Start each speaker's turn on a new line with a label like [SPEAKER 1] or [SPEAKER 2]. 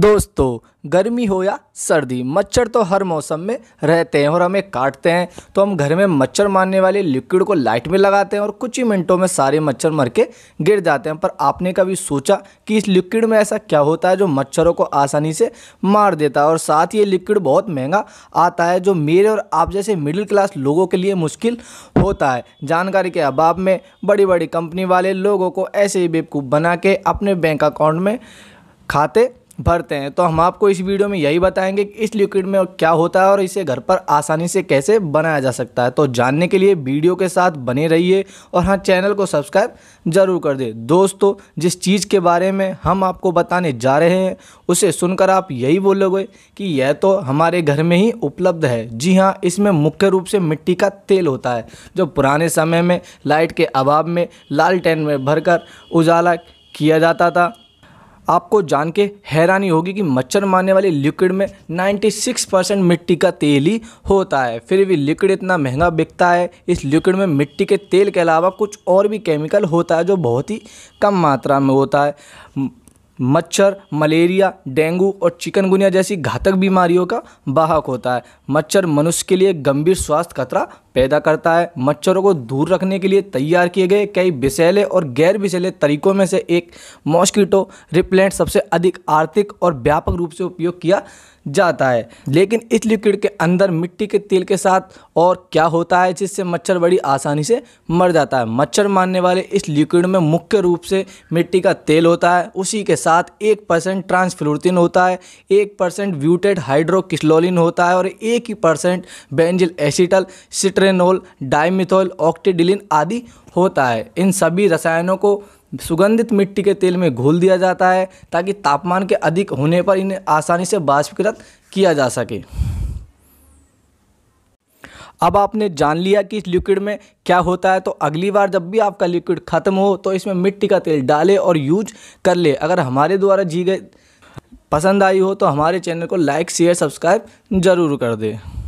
[SPEAKER 1] दोस्तों गर्मी हो या सर्दी मच्छर तो हर मौसम में रहते हैं और हमें काटते हैं तो हम घर में मच्छर मारने वाले लिक्विड को लाइट में लगाते हैं और कुछ ही मिनटों में सारे मच्छर मर के गिर जाते हैं पर आपने कभी सोचा कि इस लिक्विड में ऐसा क्या होता है जो मच्छरों को आसानी से मार देता है और साथ ये लिक्विड बहुत महंगा आता है जो मेरे और आप जैसे मिडिल क्लास लोगों के लिए मुश्किल होता है जानकारी के अभाव में बड़ी बड़ी कंपनी वाले लोगों को ऐसे ही बेवकूफ़ बना के अपने बैंक अकाउंट में खाते भरते हैं तो हम आपको इस वीडियो में यही बताएंगे कि इस लिक्विड में क्या होता है और इसे घर पर आसानी से कैसे बनाया जा सकता है तो जानने के लिए वीडियो के साथ बने रहिए और हाँ चैनल को सब्सक्राइब ज़रूर कर दे दोस्तों जिस चीज़ के बारे में हम आपको बताने जा रहे हैं उसे सुनकर आप यही बोलोगे कि यह तो हमारे घर में ही उपलब्ध है जी हाँ इसमें मुख्य रूप से मिट्टी का तेल होता है जो पुराने समय में लाइट के अभाव में लाल टैन में भरकर उजाला किया जाता था आपको जान के हैरानी होगी कि मच्छर मारने वाली लिक्विड में 96 परसेंट मिट्टी का तेल ही होता है फिर भी लिक्विड इतना महंगा बिकता है इस लिक्विड में मिट्टी के तेल के अलावा कुछ और भी केमिकल होता है जो बहुत ही कम मात्रा में होता है मच्छर मलेरिया डेंगू और चिकनगुनिया जैसी घातक बीमारियों का बाहक होता है मच्छर मनुष्य के लिए गंभीर स्वास्थ्य खतरा पैदा करता है मच्छरों को दूर रखने के लिए तैयार किए गए कई विषैले और गैर विषैले तरीकों में से एक मॉस्किटो रिप्लेंट सबसे अधिक आर्थिक और व्यापक रूप से उपयोग किया जाता है लेकिन इस लिक्विड के अंदर मिट्टी के तेल के साथ और क्या होता है जिससे मच्छर बड़ी आसानी से मर जाता है मच्छर मारने वाले इस लिक्विड में मुख्य रूप से मिट्टी का तेल होता है उसी के साथ एक परसेंट ट्रांसफ्लोरतिन होता है एक परसेंट व्यूटेड हाइड्रोकिसलोलिन होता है और एक ही percent benzyl acetal citronellol dimethyl octadiene आदि होता है इन सभी रसायनों को सुगंधित मिट्टी के तेल में घोल दिया जाता है ताकि तापमान के अधिक होने पर इन्हें आसानी से बाष्पीकृत किया जा सके अब आपने जान लिया कि इस लिक्विड में क्या होता है तो अगली बार जब भी आपका लिक्विड ख़त्म हो तो इसमें मिट्टी का तेल डाले और यूज कर ले अगर हमारे द्वारा जी गए पसंद आई हो तो हमारे चैनल को लाइक शेयर सब्सक्राइब ज़रूर कर दें